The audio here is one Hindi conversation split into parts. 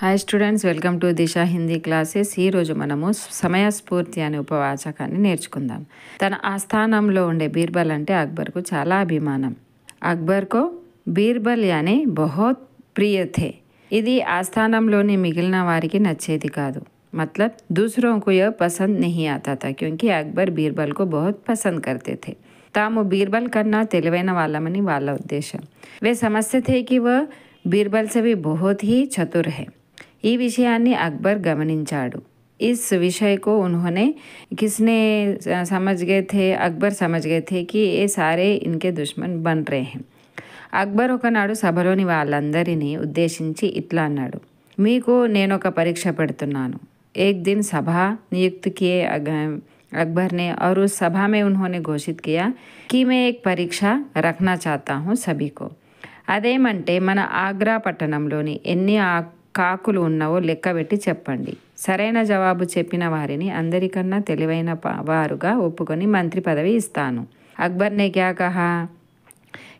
high students welcome to Disha Hindi class मन समय स्फूर्ति अने उपवाचका नेक तन आस्था में उड़े बीरबल अंटे अक्बर को चला अभिमान अक्बर को बीरबल अने बहुत प्रिय थे इधी आस्था में मिगलन वारी नचे का मतलब दूसरों को यह पसंद नहीं आता था क्योंकि अक्बर बीरबल को बहुत पसंद करते थे ताम बीरबल कन्ना तेलवन वालमनी वाल उद्देश्य वे समझते थे कि वह बीरबल से भी बहुत ही चतुर है ఈ విషయాని అక్బర్ గమనించాడు ఈ విషయైకో उन्होंने किसने समझ गए थे अकबर समझ गए थे कि ये सारे इनके दुश्मन बन रहे हैं अकबरకనాడు సభలోని వాళ్ళందరిని ఉద్దేశించి ఇట్లా అన్నాడు మీకు నేను ఒక పరీక్ష పెడుతున్నాను ఏకদিন సభ నియక్తే అక్బర్ నే aur सभा में उन्होंने घोषित किया कि मैं एक परीक्षा रखना चाहता हूं सभी को आधे घंटे मन आगरा పట్టణంలోని ఎన్ని ఆ काकुल उनाव लिखकर बताइए सरेना जवाब सेपिनारेनी अंदरिकन्ना తెలివైన బాారుగా ఉప్పుకొని మంత్రి పదవి ఇస్తాను అక్బర్ నే క్యా కహా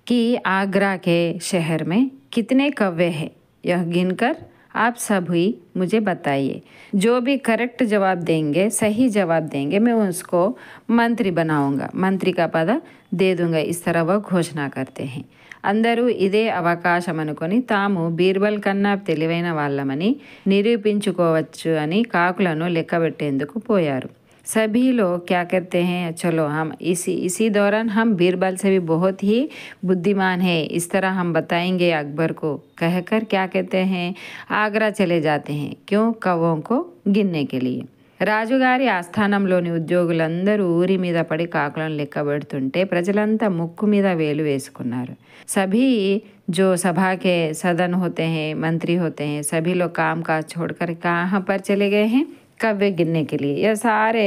కి ఆగ్రా కే షహర్ మే కిత్నే కవ్య హే యహ్ గిన్కర్ ఆప్ సభీ ముజే బతాయే జో బి కరెక్ట్ జవాబ్ దేంగే sahi జవాబ్ దేంగే మే ఉన్కో మంత్రి బనఆంగా మంత్రి కా పద దేదుంగా ఇస తరవ ఘోషనా కర్తే హే అందరూ ఇదే అవకాశం అనుకొని తాము బీర్బల్ కన్నా తెలివైన వాళ్ళమని నిరూపించుకోవచ్చు అని కాకులను లెక్కపెట్టేందుకు పోయారు సబిలో క్యా కర్తే హే చలో హం ఇసి ఇసి దౌరన్ హం బీర్బల్ సే బి బహుత్ హి బుద్ధిమాన్ హే ఇస్ తారా హం బతాయేంగే అక్బర్ కో కహకర్ క్యా కహతే హే Agra chale jaate hain kyun kavon ko ginne ke liye राजुगारी आस्था में उद्योग మీద పడి కాకులను లెక్కబెడుతుంటే ప్రజలంతా ముక్కు మీద వేలు जो सभा के सदन होते हैं मंत्री होते हैं सभी लोग काम काज छोड़कर कहाँ पर चले गए हैं कव्य गिनने के लिए यह सारे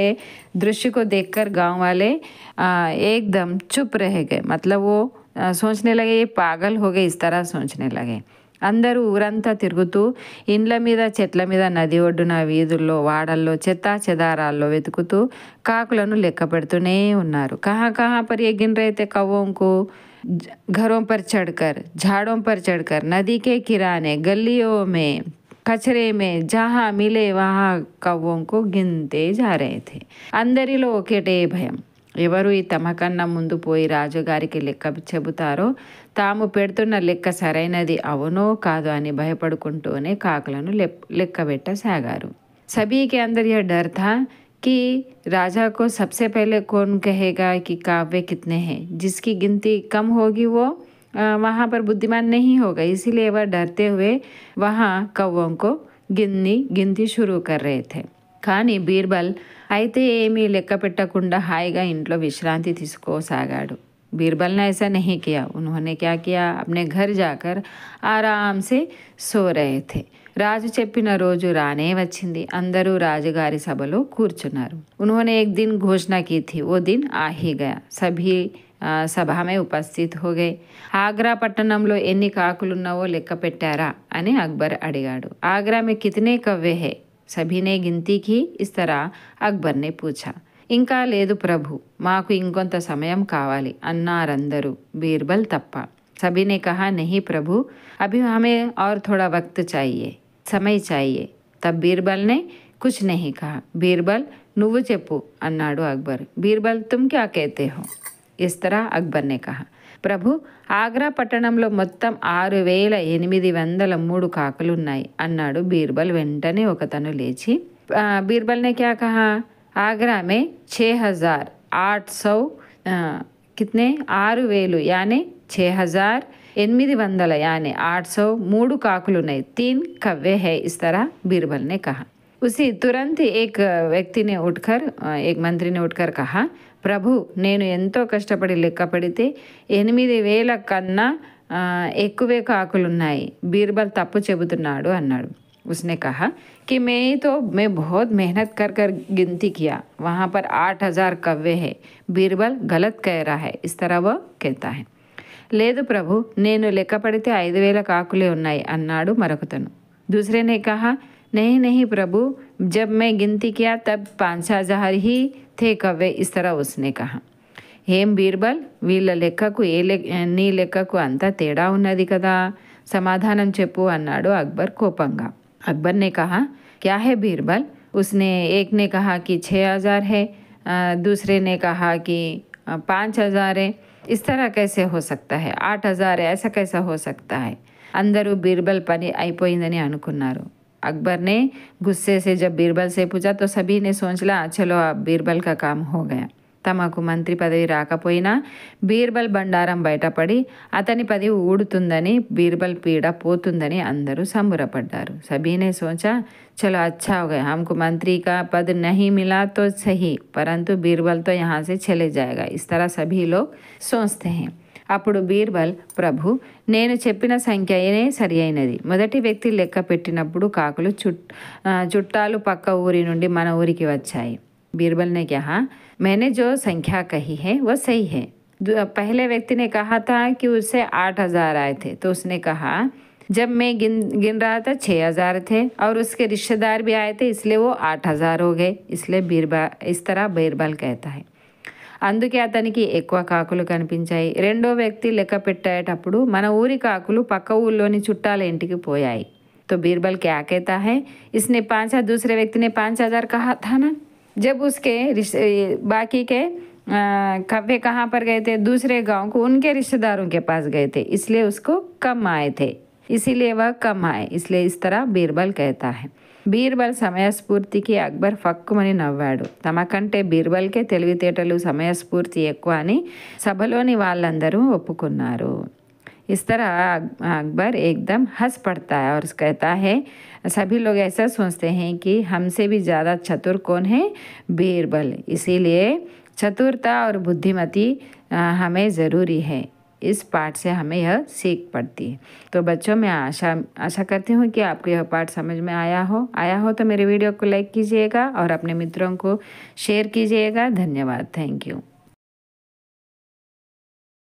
दृश्य को देखकर गांव वाले एकदम चुप रह गए मतलब वो सोचने लगे ये पागल हो गए इस तरह सोचने लगे అందరూ ఊరంతా తిరుగుతూ ఇండ్ల మీద చెట్ల మీద నది ఒడ్డున వీధుల్లో వాడల్లో చెత్తా చెదారాల్లో వెతుకుతూ కాకులను లెక్క పెడుతూనే ఉన్నారు కహా కహా పర్ ఏ కవ్వంకు ఘరం पर చడ్కర్ झाड़ों पर చడ్కర్ నదికే के किराने गलियों కచరే మే జహా మిలే వహా కవ్వంకు గింతే జారైతే అందరిలో ఒకటే భయం ఎవరు ఈ తమ కన్నా ముందు పోయి రాజుగారికి లెక్క చెబుతారో ताम पेड़ सर अवनो का भयपड़कूने भयपड़कू काकबेटागर सभी के अंदर यह डर था कि राजा को सबसे पहले कौन कहेगा कि काव्य कितने हैं जिसकी गिनती कम होगी वो वहाँ पर बुद्धिमान नहीं होगा इसीलिए वह डरते हुए वहाँ कौं को गिननी गिनती शुरू कर रहे थे का बीरबल అయితే ఏమీ లెక్క इंट विश्रांति ఇంట్లో बीरबल ने ऐसा नहीं किया उन्होंने क्या किया अपने घर जाकर आराम से सो रहे थे राजु चप्पन रोजु राने वी अंदर राजगारी सभा कूर्चुन उन्होंने एक दिन घोषणा की थी वो दिन आ ही गया सभी आ, सभा में उपस्थित हो गए आगरा पट्टण में एक्लो अने अकबर अड़गा आगरा में कितने कव्वे है सभी ने गिनती की इस तरह अकबर ने पूछा ఇంకా లేదు ప్రభు మాకు ఇంకొంత సమయం కావాలి అన్నారందరూ బీర్బల్ తప్ప సభీనే కహా నహి ప్రభు అభి హమే ఔర్ థోడా వక్త చాయే సమయ చాయే తబ్ బీర్బల్నే కుచ్ నహి కహా బీర్బల్ నువ్వు చెప్పు అన్నాడు అక్బర్ బీర్బల్ తుమ్ క్యా కేతే హో ఇస్తరా అక్బర్నే కహా ప్రభు ఆగ్రా పట్టణంలో మొత్తం ఆరు వేల ఎనిమిది వందల మూడు కాకులున్నాయి అన్నాడు బీర్బల్ వెంటనే ఒకతను లేచి బీర్బల్నే క్యా కహా आगरा में छः हज़ार आठ सौ कितने ఆరు వేలు యానే ఛే హజార్ ఎనిమిది వందల యాని ఆठ सौ మూడు కాకులున్నాయి తీన్ కవ్వే హై ఇస్తారా బీర్బల్ నే కహా ఉసి उसी तुरंत एक व्यक्ति ने उठकर एक मंत्री ప్రభు నేను ఎంతో కష్టపడి లెక్క పెడితే ఎనిమిది వేల కన్నా ఎక్కువే కాకులున్నాయి బీర్బల్ తప్పు చెబుతున్నాడు అన్నాడు उसने कहा कि मैं तो मैं बहुत मेहनत कर कर गिनती किया वहाँ पर आठ हजार कव्य है बीरबल गलत कह रहा है इस तरह वह कहता है ले प्रभु नैन पड़ते ईद वेल काकले अना मरकतन दूसरे ने कहा नहीं नहीं प्रभु जब मैं गिनती किया तब पाँच हजार ही थे कव्य इस तरह उसने कहा हेम बीरबल वील नी को अंत तेड़ उन्दी कदा समाधान चपू अना अक्बर कोपंगा अकबर ने कहा क्या है बीरबल उसने एक ने कहा कि छः हज़ार है दूसरे ने कहा कि पाँच हज़ार है इस तरह कैसे हो सकता है आठ हज़ार है ऐसा कैसा हो सकता है అందరూ बीरबल पनी అయిపోయిందని అనుకున్నారు अकबर ने गुस्से से जब बीरबल से पूछा तो सभी ने सोच लिया चलो अब बीरबल का काम हो गया తమకు మంత్రి పదవి రాకపోయినా బీర్బల్ బండారం బయటపడి అతని పదవి ఊడుతుందని బీర్బల్ పీడ పోతుందని అందరూ సంబురపడ్డారు సబీనే సోచా చలో అచ్చా హమ్కు गया हमको मंत्री का पद नहीं मिला పరంతు బీర్బల్తో యహాసే చెలే జాయగా यहाँ సభీలో సోస్తే అప్పుడు బీర్బల్ ప్రభు నేను చెప్పిన సంఖ్యనే సరి అయినది మొదటి వ్యక్తి లెక్క పెట్టినప్పుడు కాకులు చుట్ చుట్టాలు పక్క ఊరి నుండి మన ఊరికి వచ్చాయి बीरबल ने कहा मैंने जो संख्या कही है वह सही है पहले व्यक्ति ने कहा था कि उसे आठ हजार आए थे तो उसने कहा जब मैं गिन गिन रहा था छः हजार थे और उसके रिश्तेदार भी आए थे इसलिए वो आठ हजार हो गए इसलिए बीरबल इस तरह बीरबल कहता है अंदे अत ఎక్కువ కాకులు కనిపించాయి రెండో వ్యక్తి मन ऊरी काकल पक् కాకులు పక్క ఊళ్ళోని చుట్టాల ఇంటికి పోయాయి तो बीरबल क्या कहता है इसने पाँच दूसरे व्यक्ति ने पाँच हजार कहा था ना जब उसके बाकी के कब्बे कहाँ पर गए थे दूसरे गांव को उनके रिश्तेदारों के पास गए थे इसलिए उसको कम आए थे इसीलिए वह कम आए इसलिए इस तरह बीरबल कहता है बीरबल బీర్బల్ సమయస్ఫూర్తికి అక్బర్ ఫక్కుమని నవ్వాడు తమ కంటే బీర్బల్కే తెలివితేటలు సమయస్ఫూర్తి ఎక్కువ అని సభలోని వాళ్ళందరూ लोग इस तरह अकबर एकदम हंस पड़ता है और कहता है सभी लोग ऐसा सोचते हैं कि हमसे भी ज़्यादा चतुर कौन है बीरबल इसीलिए चतुरता और बुद्धिमती हमें ज़रूरी है इस पाठ से हमें यह सीख पड़ती है तो बच्चों मैं आशा आशा करती हूँ कि आपको यह पाठ समझ में आया हो आया हो तो मेरे वीडियो को लाइक कीजिएगा और अपने मित्रों को शेयर कीजिएगा धन्यवाद थैंक यू